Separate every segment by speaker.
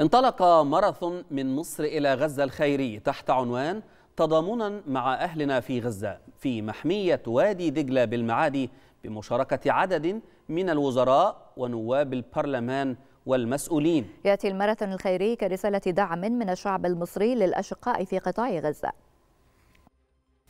Speaker 1: انطلق ماراثون من مصر إلى غزة الخيري تحت عنوان تضامنا مع أهلنا في غزة في محمية وادي دجلة بالمعادي بمشاركة عدد من الوزراء ونواب البرلمان والمسؤولين
Speaker 2: يأتي الماراثون الخيري كرسالة دعم من الشعب المصري للأشقاء في قطاع غزة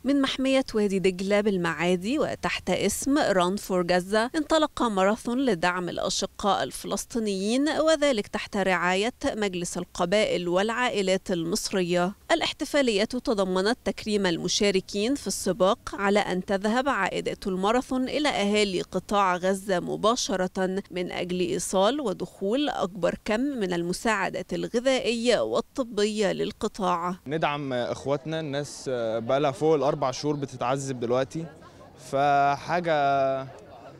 Speaker 1: من محمية وادي دجلة بالمعادي وتحت اسم ران فور جزة انطلق ماراثون لدعم الأشقاء الفلسطينيين وذلك تحت رعاية مجلس القبائل والعائلات المصرية الاحتفالية تضمنت تكريم المشاركين في السباق على أن تذهب عائدة الماراثون إلى أهالي قطاع غزة مباشرة من أجل إيصال ودخول أكبر كم من المساعدات الغذائية والطبية للقطاع
Speaker 3: ندعم إخواتنا الناس بقى فوق الأرض أربع شهور بتتعذب دلوقتي فحاجة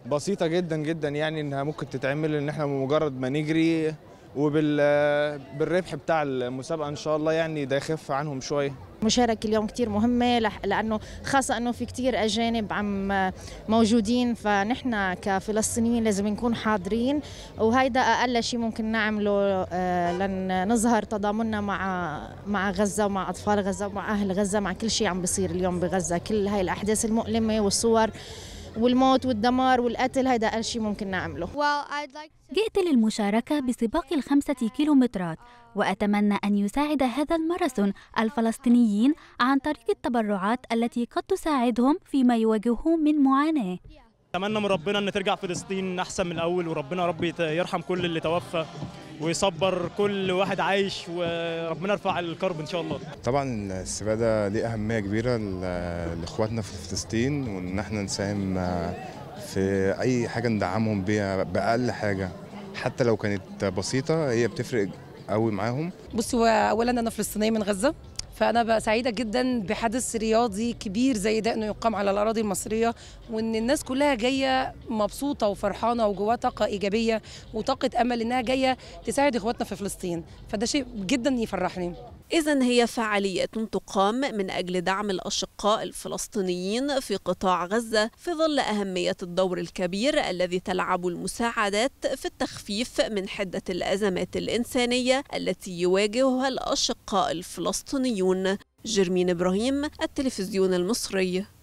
Speaker 3: بسيطة جدا جدا يعني إنها ممكن تتعمل إن إحنا بمجرد ما نجري وبالربح بتاع المسابقه ان شاء الله يعني ده يخف عنهم شويه
Speaker 2: مشاركة اليوم كتير مهمة لأنه خاصة أنه في كتير أجانب عم موجودين فنحن كفلسطينيين لازم نكون حاضرين وهيدا أقل شيء ممكن نعمله آه، لنظهر تضامننا مع مع غزة ومع أطفال غزة ومع أهل غزة مع كل شيء عم بيصير اليوم بغزة كل هاي الأحداث المؤلمة والصور والموت والدمار والقتل هذا أقل شيء ممكن نعمله جئت للمشاركة بسباق الخمسة كيلومترات وأتمنى أن يساعد هذا الماراثون الفلسطينيين عن طريق التبرعات التي قد تساعدهم فيما يواجهون من معاناة
Speaker 3: أتمنى من ربنا أن ترجع فلسطين أحسن من الأول وربنا ربي يرحم كل اللي توفى ويصبر كل واحد عايش وربنا يرفع الكرب ان شاء الله
Speaker 4: طبعا السباده ليه اهميه كبيره لاخواتنا في فلسطين وان احنا نساهم آه، في اي حاجه ندعمهم بيها باقل حاجه حتى لو كانت بسيطه هي بتفرق قوي معاهم
Speaker 5: بصوا اولا انا فلسطينيه من غزه فانا بقى سعيده جدا بحدث رياضي كبير زي ده انه يقام على الاراضي المصريه وان الناس كلها جايه مبسوطه وفرحانه وجواها طاقه ايجابيه وطاقه امل انها جايه
Speaker 1: تساعد اخواتنا في فلسطين فده شيء جدا يفرحني إذا هي فعاليات تقام من أجل دعم الأشقاء الفلسطينيين في قطاع غزة في ظل أهمية الدور الكبير الذي تلعب المساعدات في التخفيف من حدة الأزمات الإنسانية التي يواجهها الأشقاء الفلسطينيون جرمين إبراهيم التلفزيون المصري